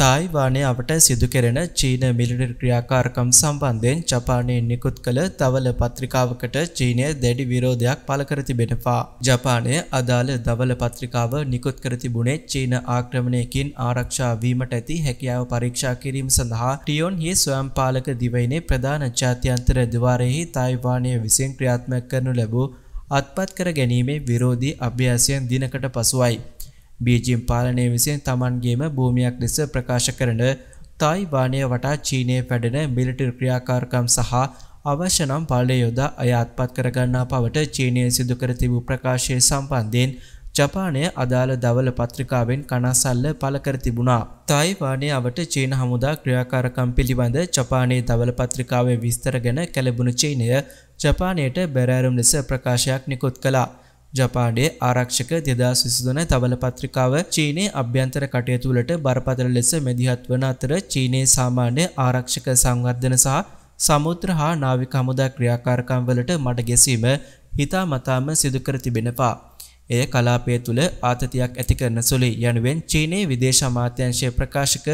තායිවානය අපට සිදු කෙරෙන චීන මිලිටර් ක්‍රියාකාරකම් සම්බන්ධයෙන් ජපානය නිකුත් කළ තවල පත්‍රිකාවකට චීනය දැඩි විරෝධයක් පළකර තිබෙනවා. ජපානය අදාළ දවල පත්‍රිකාව නිකුත් කර තිබුණේ චීන ආක්‍රමණයකින් ආරක්ෂා වීමට ඇති හැකියාව පරීක්ෂා කිරීම සඳහා ටියොන් හි ස්වයම්පාලක දිවයිනේ ප්‍රධාන ජාත්‍යන්තර දිවාරයෙහි තායිවානය විසින් ක්‍රියාත්මක කරනු ලැබූ අත්පත් කර ගැනීමේ විරෝධී අභ්‍යාසයන් දිනකට පසුවයි. බීජිම් පාලනය විසින් තමන්ගේම භූමියක් ලෙස ප්‍රකාශ කරන තායිවානය වටා චීනය වැඩෙන මිලිටර් ක්‍රියාකාරකම් සහ අවශ්‍යනම් පාලය යොදා අයත්පත් කරගන්නා පවට චීනය සිදුකර තිබූ ප්‍රකාශය සම්බන්ධයෙන් ජපානය අදාළ දවල පත්‍රිකාවෙන් කනසල්ල පලකර තිබුණා. තායිවානය අවට චීන හමුදා ක්‍රියාකාරකම් පිළිබඳ ජපානයේ දවල පත්‍රිකාවේ විස්තර ගැන කැලබුණු චීනය ජපානයට බැරෑරුම් ලෙස ප්‍රකාශයක් නිකුත් කලා. ජපාඩේ ආරක්ෂක දෙදස් විසිදන තවල පත්‍රිකාව චීනයේ අභ්‍යන්තර කටයතුලට බරපතල ලෙස මැදිහත් වන අතර චීනයේ සාමාන්‍ය ආරක්ෂක සංවර්ධන සහ සමුත්‍ර හා නාවික හමුදා ක්‍රියාකාරකම් වලට මඩ ගැසීම හිතා මතාම සිදුකර තිබෙනවා. එය කලාපය තුළ ආතතියක් ඇති කරන සුළි යනුවෙන් චීනයේ විදේශ අමාත්‍යංශය ප්‍රකාශක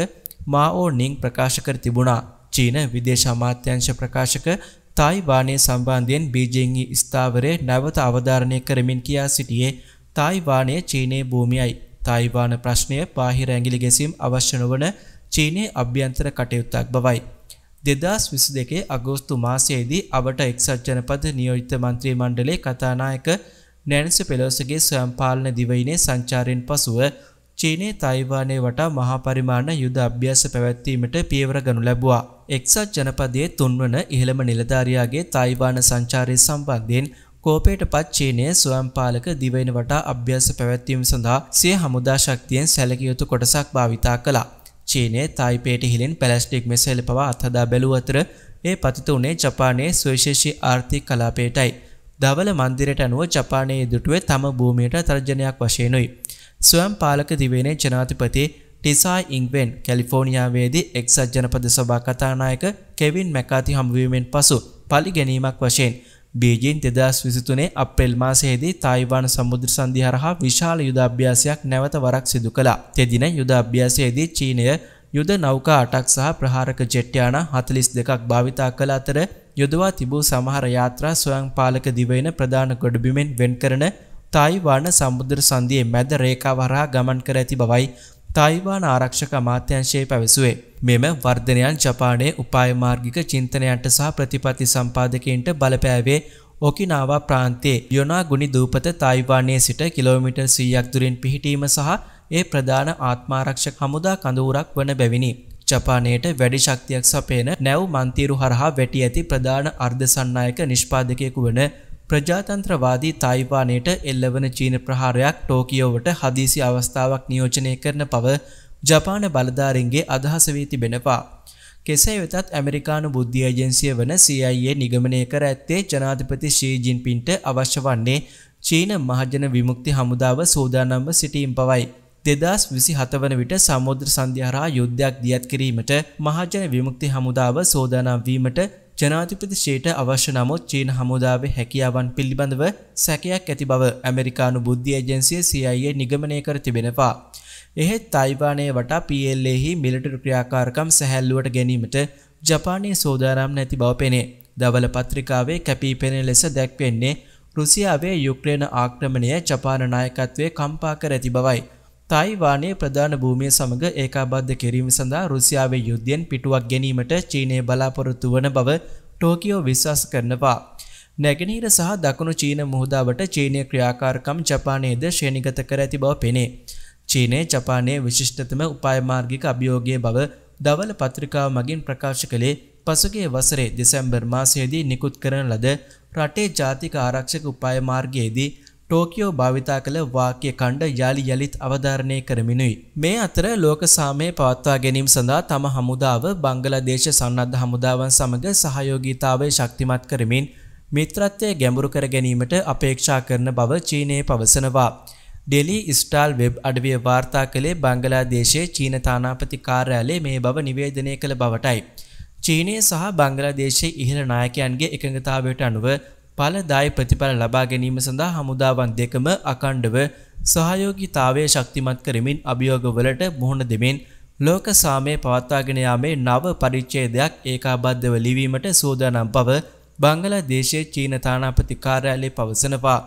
මාඕ නිං ප්‍රකාශ කර තිබුණා. චීන විදේශ අමාත්‍යංශ ප්‍රකාශක තායිවානය සම්බන්ධයෙන් බීජංගි ස්ථාවරය නැවත අවධාරණය කරමින් කියා සිටියේ තායිවානය චීනය භූමියයි. තායිවාන ප්‍රශ්නය පාහිර ඇගිලි ගැසීම් අවශ්‍යන වන චීනය අභ්‍යන්තර කටයුත්තක් බවයි. දෙදස් විසි දෙකේ අගෝස්තු මාසයේදී අවට එක්සත් ජනපද නියෝජිත මන්ත්‍රී මණ්ඩලේ කතානායක නැන්ස පෙලෝසගේ ස්වයම්පාලන දිවයිනේ සංචාරයෙන් පසුව චීනයේ තයිවානය වටා මහාපරිමාණ යුද අභ්‍යාස පැවැත්වීමට පියවර ගනු ලැබවා. එක්සත් ජනපදයේ තුන්වන ඉහළම නිලධාරයාගේ තයිවාන සංචාරය සම්බන්ධයෙන් කෝපයට පත් චීනය ස්වයම්පාලක දිවයින වටා අභ්‍යාස පැවැත්වීම සඳහා සිය හමුදා ශක්තියෙන් සැලකියයුතු කොටසක් භාවිතා කළා. චීනය තායිපේට හිලෙන් පැලස්ටික් මෙසෙල පවා අත්හදා බැලුවතර ඒ පතිත වුණේ ජපානයේ ස්වේශේෂී ආර්ථික කලාපේටයි. දවල මන්දිරට අනුව ජපානයේ දුටුවේ තම භූමියට තර්ජනයක් වශයෙනුයි. ස්වයම් පාලක දිවේනේ ජනාතිපති ටිසායි ඉංගවෙන් කැලිෆෝනිියාවේදී එක්සත් ජනපද සභා කතානායක කෙවින් මැකාති හමුවීමෙන් පසු පලි ගැනීමක් වශයෙන් බීජීන් දෙදස් විසිතුනේ අප්‍රෙල් මාසයේදී තායිවාන සමුද්‍ර සන්ධිහරහා විශාල යුදභ්‍යාසයක් නැවත වරක් සිදු කළා. තෙදින යුදභ්‍යාසයේදී චීනය යුද නෞකා අටක් සහ ප්‍රහාරක ජෙට්්‍යාන හතලිස් දෙකක් භාවිතා කළ අතර යොදවා තිබූ සමහර යාත්‍රා ස්වයං පාලක දිවයින ප්‍රධාන ගොඩබිමෙන් වෙන් කරන තයිවාන සම්බුද්ධර සන්දියේ මැද රේකාවරහා ගමන් කර ඇති බවයි තයිවාන ආරක්ෂක අමාත්‍යංශයේ පැවසුවේ. මෙම වර්ධනයන් ජපානයේ උපායමාර්ගික චින්තනයන්ට සහ ප්‍රතිපත්ති සම්පාදකයන්ට බලපෑවේ ඕකිනාවා ප්‍රාන්තයේ යොනා ගුණි දූපත තයිවානයේ සිට කිලෝමිටර් සීයක් දුරින් පිහිටීම සහ ඒ ප්‍රධාන ආත්මාරක්ෂක හමුදා කඳවුරක් වන බැවිනි. ජපානයට වැඩි ශක්තියක් සපේන නැව් මන්තීරු හරහා වැටි ඇති ප්‍රධාන අර්ධසන්නායක නිෂ්පාදකයෙකු වන ප්‍රජාතන්ත්‍රවාදී තයිවානයට එල්ලවන චීන ප්‍රහාරයක් ටෝකියෝවට හදිසි අවස්ථාවක් නියෝජනය කරන පව ජපාන බලධාරින්ගේ අදහස වී තිබෙනවා. කෙසේ වෙතත් ඇමරිකානු බුද්ධි ඒජන්සිය වන CIA නිගමනය කර ඇත්තේ ජනාධිපති ශීජින් පින්ට අවශ්‍ය වන්නේ චීන මහජන විමුක්ති හමුදාව සූදානම්ව සිටීම් පවයි. දෙදස් විසි හතවන විට සමුද්‍ර සන්ධ්‍යහරා යුද්ධයක් දියත් කිරීමට මහජන විමුක්ති හමුදාව සෝදානම් වීමට ජනාධිපති ෂේට අවශ්‍ය නමුත් චීන හමුදාවේ හැකියාවන් පිළිබඳව සැකයක් ඇති බව ඇමරිකානු බුද්ධි ඒජන්සිය CIA නිගමනය කර තිබෙනවා. එහෙත් තායිවානය වටා PLAෙහි මිලිටරි ක්‍රියාකාරකම් සැහැල්ලුවට ගැනීමට ජපානයේ සෝදානම් නැති බව පෙනේ. දවල පත්‍රිකාවේ කැපී පෙනෙන ලෙස දැක්වෙන්නේ රුසියාවේ යුක්‍රේන ආක්‍රමණය ජපාන නායකත්වයේ කම්පා කර ඇති බවයි. තයිවානයේ ප්‍රධාන භූමිය සමඟ ඒකාබද්ධ කිරීම සඳහා රුසියාවේ යුද්ධයෙන් පිටුවක් ගැනීමට චීනය බලාපොරොත්තු වන බව ටෝකියෝ විශ්වාස කරනවා. නැගෙනහිර සහ දකුණු චීන මුහදාවට චීනය ක්‍රියාකාරකම් ජපානයේද ශ්‍රේණිගත කර ඇති බව පෙනේ. චීනය ජපානයේ විශිෂ්ටතම උපායමාර්ගික අභියෝගය බව දවල පත්‍රිකාව මගින් ප්‍රකාශ කළේ පසුගේ වසරේ දෙසැම්බර් මාසයේදී නිකුත් කරන ලද රටේ ජාතික ආරක්ෂක උපායමාර්ගයේදී ටෝකියෝ භාවිතා කළ වාක්‍ය කණ්ඩ යාලි යළිත් අවධාරණය කරමිනුයි. මේ අතර ලෝක සාමය පවත්වා ගැනීම සඳහා තම හමුදාව බංගලදේශ සන්නද්ධ හමුදාවන් සමඟ සහයෝගීතාවය ශක්තිමත් කරමින් මිත්‍රත්වය ගැඹුරු කර ගැනීමට අපේක්ෂා කරන බව චීනය පවසනවා. ඩෙලි ස්ටාල් වෙබ් අඩවිය වාර්තා කළේ බංගලාදේශයේ චීන තානාපති කාර්යාලයේ මේ බව නිවේදනය කළ බවටයි. චීනය සහ බංගලාදේශයේ ඉහළ නායකයන්ගේ එකඟතාවයට අනුව පලදායි ප්‍රතිඵල ලබා ගැනීම සඳහා හමුදාවන් දෙකම අකණ්ඩව සහයෝගිතාවය ශක්තිමත් කරමින් අභියෝගවලට මුහුණ දෙමෙන් ලෝක සාමය පවත්වාගෙනයාමේ නව පරිච්චේදයක් ඒකාබද්ධව ලිවීමට සූදානම් බව බංගල දේශය චීන තානාපති කාර්යාලේ පවසනවා.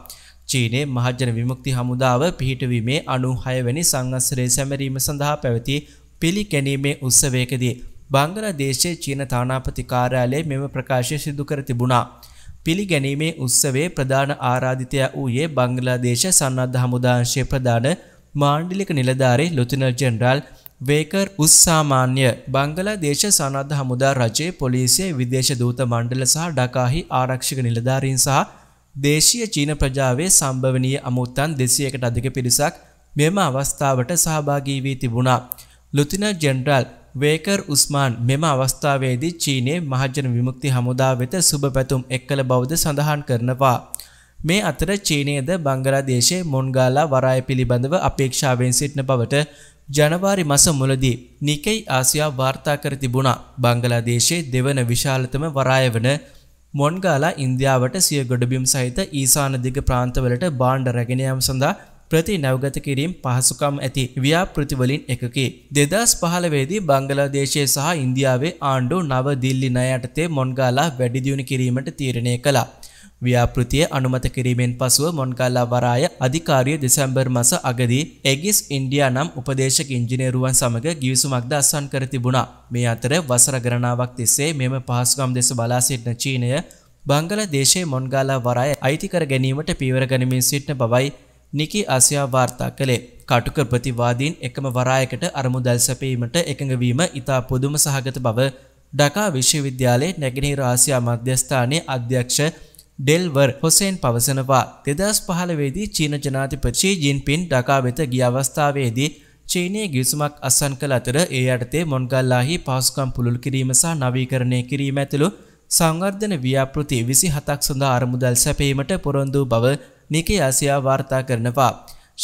චීනේ මහජන විමුක්ති හමුදාව පිහිටවීමේ අනු හයවැනි සංගස්සරේ සැමරීම සඳහා පැවති පිළිගැනීමේ උත්සවයකදී. බංගල දේශය චීන තානාපති කාරයාලේ මෙම ප්‍රකාශය සිදු කර තිබුණා. පිළිගැනීමේ උත්සවේ ප්‍රධාන ආරාධිතය වූයේ බංගලාදේශ සන්නද්ධ හමුදාංශය ප්‍රධාන මාණ්ඩිලික නිලධාරේ ලොතිනල් ජෙනරල් වේකර් උස්සාමාන්‍ය බංගලාදේශ සන්නද්ධ හමුදා රජයේ පොලිසිය විදේශ දූත මණ්ඩල සහ ඩකාහි ආරක්ෂක නිලධාරීන් සහ දේශීය චීන ප්‍රජාවේ සම්භවනීය අමුත්තන් දෙසියකට අධික පිරිසක් මෙම අවස්ථාවට සහභාගී වී තිබුණා. ලුතිනල් ජෙනරල් වේකර් උස්මාන් මෙම අවස්ථාවේදී චීනයේ මහජන විමුක්ති හමුදා වෙත සුබ පැතුම් එක්කළ බෞද්ධ සඳහන් කරනවා. මේ අතර චීනයේද බංගලාදේශයේ මොන්ගාලා වරාය පිළිබඳව අපේක්ෂාවෙන් සිටින බවට ජනවාරි මස මුලදී නිකයි ආසියා වාර්තා කර තිබුණා. බංගලාදේශයේ දෙවන විශාලතම වරාය වන මොන්ගාලා ඉන්දියාවට සිය ගොඩබිම් සහිත ඊසාන දිග ප්‍රාන්තවලට බාණ්ඩ රැගෙන යාම සඳහා ප්‍රති නැවගත කිරීම් පහසුකම් ඇති ව්‍යාපෘතිවලින් එකකි. දෙදස් පහලවේදී බංගලාදේශය සහ ඉන්දියාවේ ආණ්ඩු නව දිල්ලි නයටතේ මොන්ගාලා වැඩිදියුණු කිරීමට තීරණය කළා. ව්‍යාපෘතිය අනුමත කිරීමෙන් පසුව මොන්ගල්ලා වරාය අධිකාරිය දෙසැම්බර් මස අගදී එගිස් ඉන්ඩියා නම් උපදේශක ඉංජිනේරුවන් සමඟ ගිවිසුමක්ද අස්සන් කර තිබුණා. මේ අතර වසර ගණනාවක් තිස්සේ මෙම පහසුකම් දෙස බලා සිටින චීනය බංගල දේශයේ මොන්ගාලා වරාය අයිතිකර ගැනීමට පීවර ගනිමින් සිටින බවයි නිකි අසියා වාර්තා කළේ. කටුකරපතිවාදීන් එකම වරායකට අරමුදල් සැපීමට එකඟවීම ඉතා පුදුම සහගත බව ඩකා විශ්වවිද්‍යාලයේ නැගෙනහිර ආසියා මධ්‍යස්ථානයේ අධ්‍යක්ෂ ඩෙල්වර් හොසෙන් පවසනවා දෙදස් පහලවේදී චීන ජනාතිපචී ජින්පින් ඩකා වෙත ගිය අවස්ථාවේදී චීනය ගිවිසුමක් අසන් කළ අතර ඒ අයටතේ මොන්ගල්ලාහි පහසුකම් පුළුල් කිරීම සහ නවීකරණය කිරීම ඇතුළු සංවර්ධන ව්‍යාපෘති විසි හතක් සඳහා අරමුදල් සැපීමට පොරොන්දූ බව නිකේ ආසියා වාර්තා කරනවා.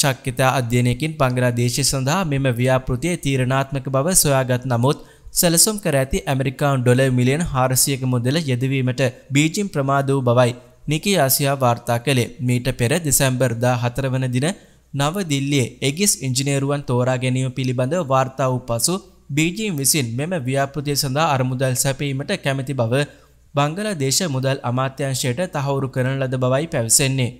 ශක්්‍යතා අධ්‍යයනයකින් පංගලදේශය සඳහා මෙම ව්‍යාපෘතිය තීරණාත්මක බව සොයාගත් නමුත් සැලසුම් කර ඇති ඇමරිකාන් ඩොල මිලියන් හාරසියක මුදල යෙදවීමට බීජිම් ප්‍රමාද වූ බවයි නිකේ ආසියා වාර්තා කළේ මීට පෙර දෙසැම්බර්දා හතරවන දින නවදිල්ලියේ එගිස් ඉංජිනේරුවන් තෝරා ගැනීම පිළිබඳ වාර්තා වූ පසු බීජීම් විසින් මෙම ව්‍යාපෘතිය සඳහා අරමුදල් සැපීමට කැමති බව බංගලදේශ මුදල් අමාත්‍යංශයට තහවුරු කරන ලද බවයි පැවසෙන්නේ.